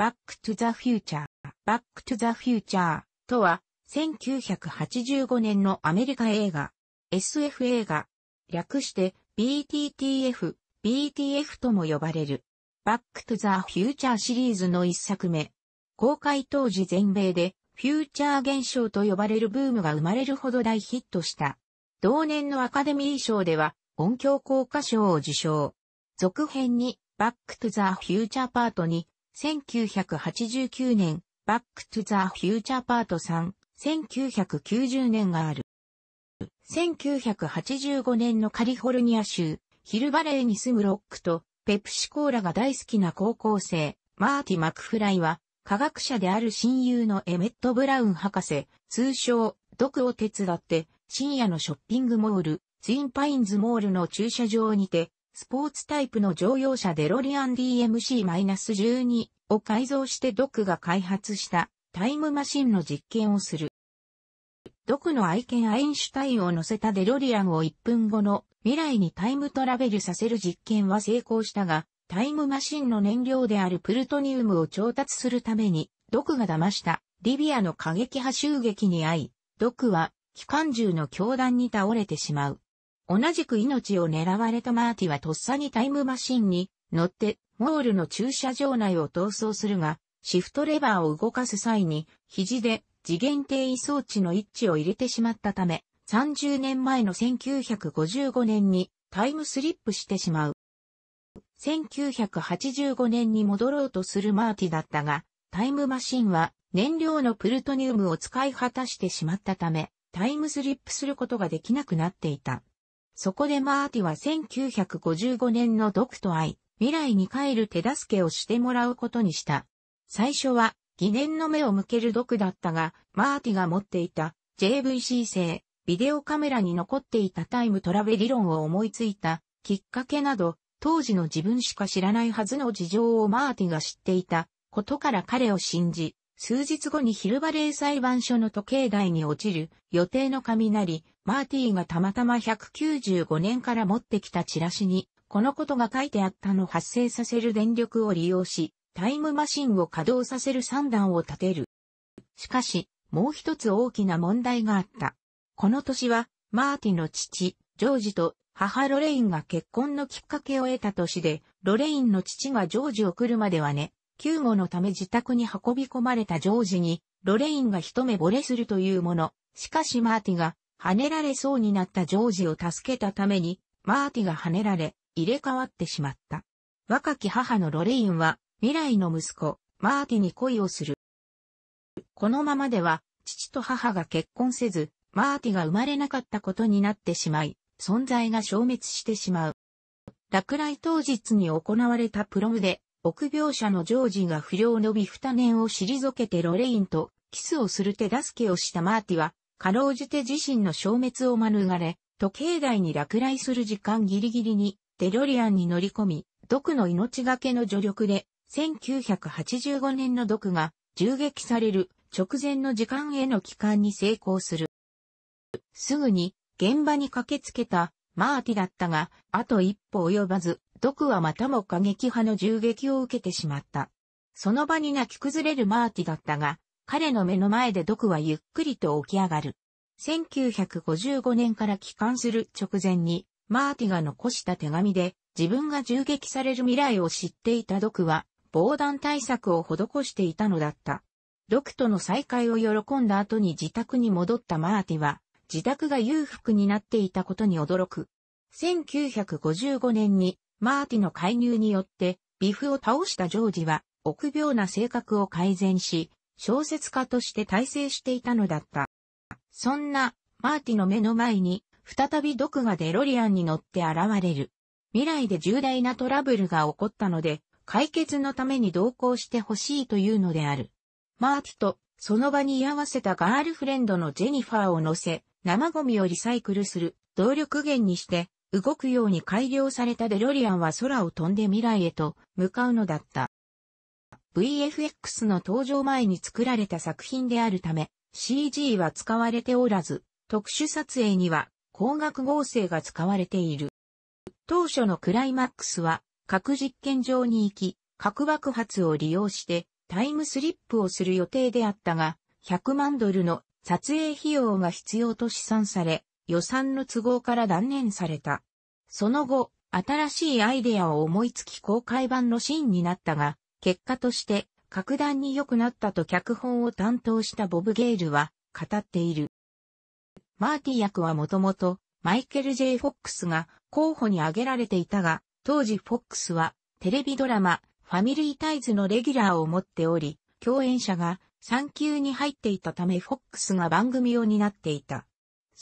Back to the Future Back to the Future とは1985年のアメリカ映画 SF 映画略して BTTF BTF とも呼ばれるバックトゥザ・フューチャーシリーズの一作目。公開当時全米でフューチャー現象と呼ばれるブームが生まれるほど大ヒットした。同年のアカデミー賞では音響効果賞を受賞。続編にバックトゥザ・フューチャーパートに1989年、バックトゥザ・フューチャーパート3、1990年がある。1985年のカリフォルニア州、ヒルバレーに住むロックと、ペプシコーラが大好きな高校生、マーティ・マクフライは、科学者である親友のエメット・ブラウン博士、通称、毒を手伝って、深夜のショッピングモール、ツインパインズモールの駐車場にて、スポーツタイプの乗用車デロリアン DMC-12 を改造してドクが開発したタイムマシンの実験をする。ドクの愛犬アインシュタインを乗せたデロリアンを1分後の未来にタイムトラベルさせる実験は成功したが、タイムマシンの燃料であるプルトニウムを調達するために、ドクが騙したリビアの過激派襲撃に遭い、ドクは機関銃の教団に倒れてしまう。同じく命を狙われたマーティはとっさにタイムマシンに乗ってモールの駐車場内を逃走するが、シフトレバーを動かす際に肘で次元定位装置の位置を入れてしまったため、30年前の1955年にタイムスリップしてしまう。1985年に戻ろうとするマーティだったが、タイムマシンは燃料のプルトニウムを使い果たしてしまったため、タイムスリップすることができなくなっていた。そこでマーティは1955年のドクと会い、未来に帰る手助けをしてもらうことにした。最初は疑念の目を向ける毒だったが、マーティが持っていた JVC 製、ビデオカメラに残っていたタイムトラベ理論を思いついたきっかけなど、当時の自分しか知らないはずの事情をマーティが知っていたことから彼を信じ、数日後にヒルバレー裁判所の時計台に落ちる予定の雷、マーティーがたまたま195年から持ってきたチラシに、このことが書いてあったの発生させる電力を利用し、タイムマシンを稼働させる算段を立てる。しかし、もう一つ大きな問題があった。この年は、マーティの父、ジョージと母ロレインが結婚のきっかけを得た年で、ロレインの父がジョージを来るまではね、救護のため自宅に運び込まれたジョージに、ロレインが一目惚れするというもの。しかしマーティが、跳ねられそうになったジョージを助けたために、マーティが跳ねられ、入れ替わってしまった。若き母のロレインは、未来の息子、マーティに恋をする。このままでは、父と母が結婚せず、マーティが生まれなかったことになってしまい、存在が消滅してしまう。落雷当日に行われたプロムで、臆病者のジョージが不良のビフタネンを退けてロレインとキスをする手助けをしたマーティは、かろうじて自身の消滅を免れ、時計台に落雷する時間ギリギリにデロリアンに乗り込み、毒の命がけの助力で、1985年の毒が銃撃される直前の時間への帰還に成功する。すぐに現場に駆けつけたマーティだったが、あと一歩及ばず、毒はまたも過激派の銃撃を受けてしまった。その場に泣き崩れるマーティだったが、彼の目の前で毒はゆっくりと起き上がる。1955年から帰還する直前に、マーティが残した手紙で、自分が銃撃される未来を知っていた毒は、防弾対策を施していたのだった。毒との再会を喜んだ後に自宅に戻ったマーティは、自宅が裕福になっていたことに驚く。1955年にマーティの介入によって、ビフを倒したジョージは、臆病な性格を改善し、小説家として大成していたのだった。そんな、マーティの目の前に、再び毒がデロリアンに乗って現れる。未来で重大なトラブルが起こったので、解決のために同行してほしいというのである。マーティと、その場に居合わせたガールフレンドのジェニファーを乗せ、生ゴミをリサイクルする動力源にして動くように改良されたデロリアンは空を飛んで未来へと向かうのだった。VFX の登場前に作られた作品であるため、CG は使われておらず、特殊撮影には光学合成が使われている。当初のクライマックスは、核実験場に行き、核爆発を利用してタイムスリップをする予定であったが、100万ドルの撮影費用が必要と試算され、予算の都合から断念された。その後、新しいアイデアを思いつき公開版のシーンになったが、結果として格段に良くなったと脚本を担当したボブ・ゲールは語っている。マーティ役はもともとマイケル・ J・ フォックスが候補に挙げられていたが、当時フォックスはテレビドラマファミリータイズのレギュラーを持っており、共演者が産休に入っていたためフォックスが番組を担っていた。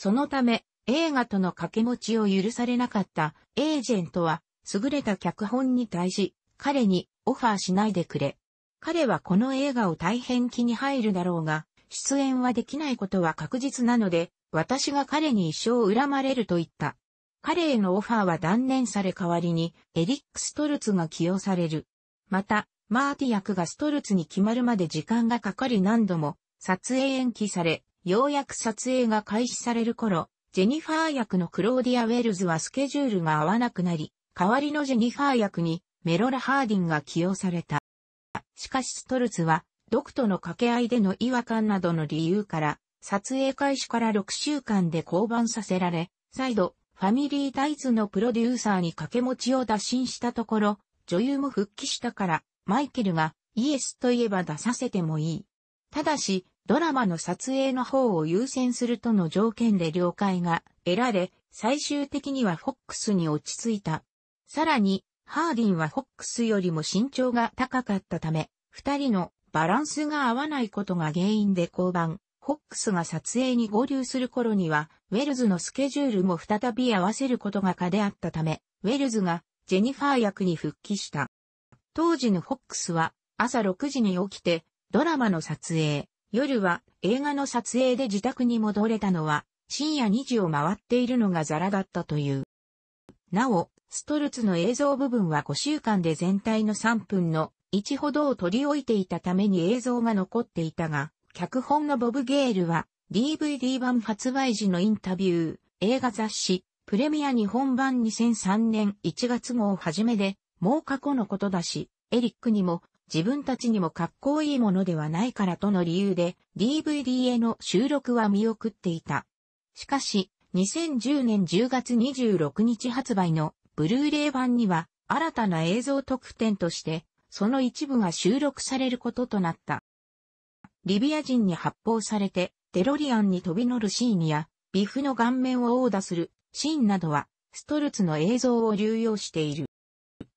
そのため、映画との掛け持ちを許されなかったエージェントは、優れた脚本に対し、彼にオファーしないでくれ。彼はこの映画を大変気に入るだろうが、出演はできないことは確実なので、私が彼に一生恨まれると言った。彼へのオファーは断念され代わりに、エリック・ストルツが起用される。また、マーティ役がストルツに決まるまで時間がかかり何度も、撮影延期され、ようやく撮影が開始される頃、ジェニファー役のクローディア・ウェルズはスケジュールが合わなくなり、代わりのジェニファー役にメロラ・ハーディンが起用された。しかしストルツは、ドクとの掛け合いでの違和感などの理由から、撮影開始から6週間で降板させられ、再度、ファミリータイズのプロデューサーに掛け持ちを打診したところ、女優も復帰したから、マイケルが、イエスといえば出させてもいい。ただし、ドラマの撮影の方を優先するとの条件で了解が得られ、最終的にはフォックスに落ち着いた。さらに、ハーディンはフォックスよりも身長が高かったため、二人のバランスが合わないことが原因で降板。フォックスが撮影に合流する頃には、ウェルズのスケジュールも再び合わせることが課であったため、ウェルズがジェニファー役に復帰した。当時のフォックスは朝6時に起きて、ドラマの撮影、夜は映画の撮影で自宅に戻れたのは深夜2時を回っているのがザラだったという。なお、ストルツの映像部分は5週間で全体の3分の1ほどを取り置いていたために映像が残っていたが、脚本のボブ・ゲールは DVD 版発売時のインタビュー、映画雑誌、プレミア日本版2003年1月号をはじめで、もう過去のことだし、エリックにも自分たちにもかっこいいものではないからとの理由で DVD への収録は見送っていた。しかし、2010年10月26日発売のブルーレイ版には新たな映像特典としてその一部が収録されることとなった。リビア人に発砲されてデロリアンに飛び乗るシーンやビフの顔面を殴打するシーンなどはストルツの映像を流用している。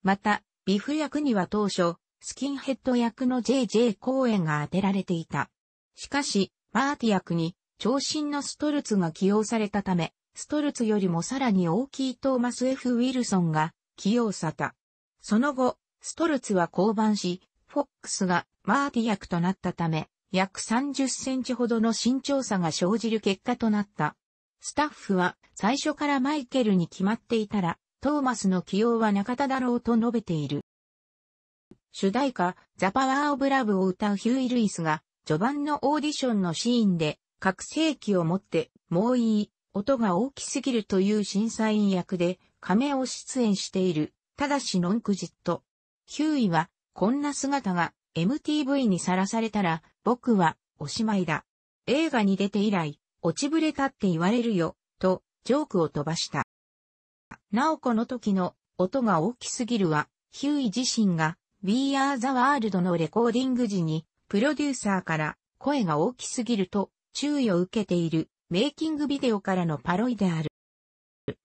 また、ビフ役には当初、スキンヘッド役の JJ 公演が当てられていた。しかし、マーティ役に、長身のストルツが起用されたため、ストルツよりもさらに大きいトーマス F. ウィルソンが起用された。その後、ストルツは降板し、フォックスがマーティ役となったため、約30センチほどの身長差が生じる結果となった。スタッフは最初からマイケルに決まっていたら、トーマスの起用は中田だろうと述べている。主題歌、ザ・パワー・オブ・ラブを歌うヒューイ・ルイスが、序盤のオーディションのシーンで、覚醒器を持って、もういい、音が大きすぎるという審査員役で、仮面を出演している、ただしノンクジット。ヒューイは、こんな姿が MTV にさらされたら、僕はおしまいだ。映画に出て以来、落ちぶれたって言われるよ、と、ジョークを飛ばした。なおこの時の、音が大きすぎるは、ヒューイ自身が、We Are the World のレコーディング時に、プロデューサーから声が大きすぎると注意を受けているメイキングビデオからのパロイである。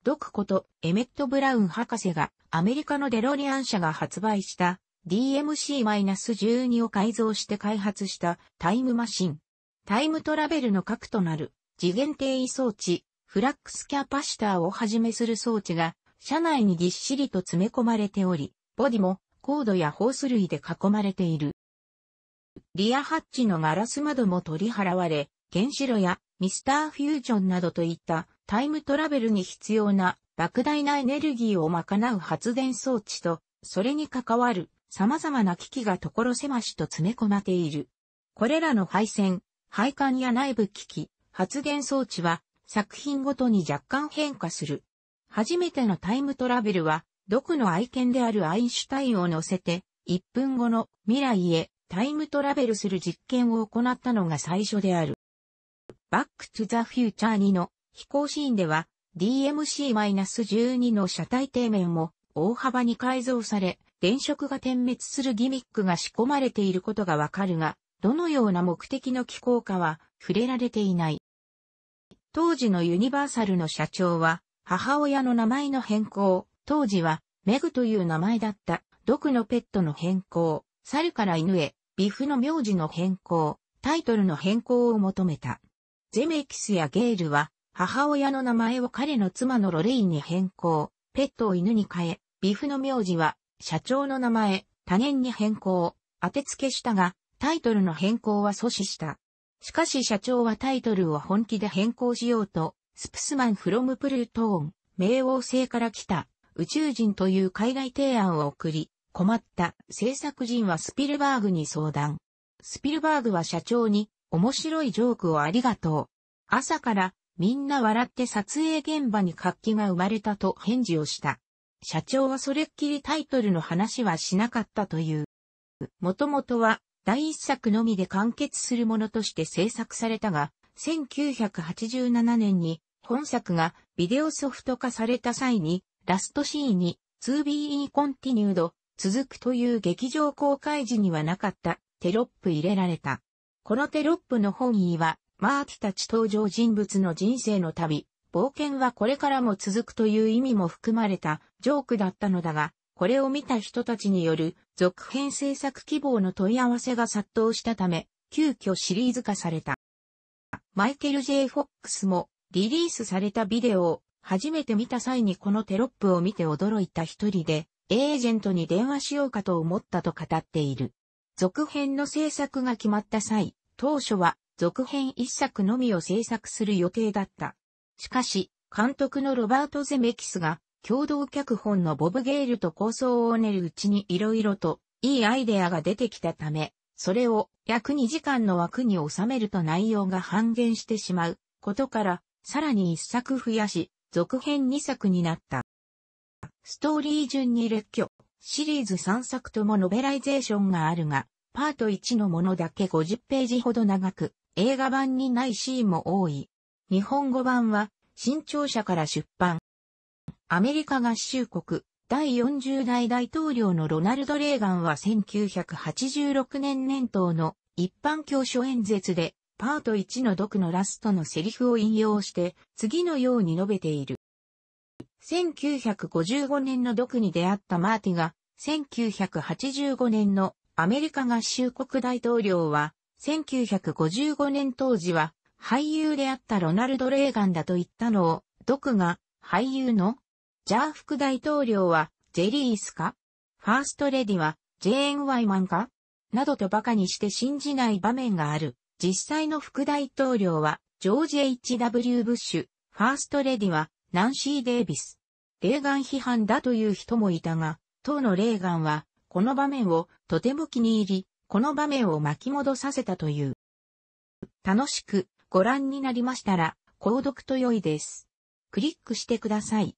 ドクことエメット・ブラウン博士がアメリカのデロリアン社が発売した DMC-12 を改造して開発したタイムマシン。タイムトラベルの核となる次元定位装置、フラックスキャパシターをはじめする装置が車内にぎっしりと詰め込まれており、ボディも高度やホース類で囲まれている。リアハッチのガラス窓も取り払われ、原子炉やミスターフュージョンなどといったタイムトラベルに必要な莫大なエネルギーを賄う発電装置と、それに関わる様々な機器が所狭しと詰め込まれている。これらの配線、配管や内部機器、発電装置は作品ごとに若干変化する。初めてのタイムトラベルは毒の愛犬であるアインシュタインを乗せて、1分後の未来へタイムトラベルする実験を行ったのが最初である。バックトゥザフューチャー2の飛行シーンでは DMC-12 の車体底面も大幅に改造され、電飾が点滅するギミックが仕込まれていることがわかるが、どのような目的の機構かは触れられていない。当時のユニバーサルの社長は、母親の名前の変更、当時は、メグという名前だった、毒のペットの変更、猿から犬へ、ビフの名字の変更、タイトルの変更を求めた。ゼメキスやゲールは、母親の名前を彼の妻のロレインに変更、ペットを犬に変え、ビフの名字は、社長の名前、他人に変更、当て付けしたが、タイトルの変更は阻止した。しかし社長はタイトルを本気で変更しようと、スプスマンフロムプルートーン、冥王星から来た宇宙人という海外提案を送り、困った制作人はスピルバーグに相談。スピルバーグは社長に面白いジョークをありがとう。朝からみんな笑って撮影現場に活気が生まれたと返事をした。社長はそれっきりタイトルの話はしなかったという。もともとは第一作のみで完結するものとして制作されたが、1987年に本作がビデオソフト化された際にラストシーンに 2BE コンティニュー d 続くという劇場公開時にはなかったテロップ入れられた。このテロップの本意はマーティたち登場人物の人生の旅、冒険はこれからも続くという意味も含まれたジョークだったのだが、これを見た人たちによる続編制作希望の問い合わせが殺到したため、急遽シリーズ化された。マイケル・ J・ フォックスもリリースされたビデオを初めて見た際にこのテロップを見て驚いた一人で、エージェントに電話しようかと思ったと語っている。続編の制作が決まった際、当初は続編一作のみを制作する予定だった。しかし、監督のロバート・ゼメキスが、共同脚本のボブ・ゲールと構想を練るうちに色々といいアイデアが出てきたため、それを約2時間の枠に収めると内容が半減してしまうことから、さらに一作増やし、続編2作になった。ストーリー順に列挙、シリーズ3作ともノベライゼーションがあるが、パート1のものだけ50ページほど長く、映画版にないシーンも多い。日本語版は、新潮社から出版。アメリカ合衆国、第40代大統領のロナルド・レーガンは1986年年頭の一般教書演説でパート1の毒のラストのセリフを引用して、次のように述べている。1955年の毒に出会ったマーティが、1985年のアメリカ合衆国大統領は、1955年当時は俳優であったロナルド・レーガンだと言ったのを、ドクが俳優のジャー副大統領はジェリースかファーストレディはジェーン・ワイマンかなどと馬鹿にして信じない場面がある。実際の副大統領は、ジョージ・ H.W. ブッシュ、ファーストレディは、ナンシー・デイビス。レーガン批判だという人もいたが、当のレーガンは、この場面をとても気に入り、この場面を巻き戻させたという。楽しくご覧になりましたら、購読と良いです。クリックしてください。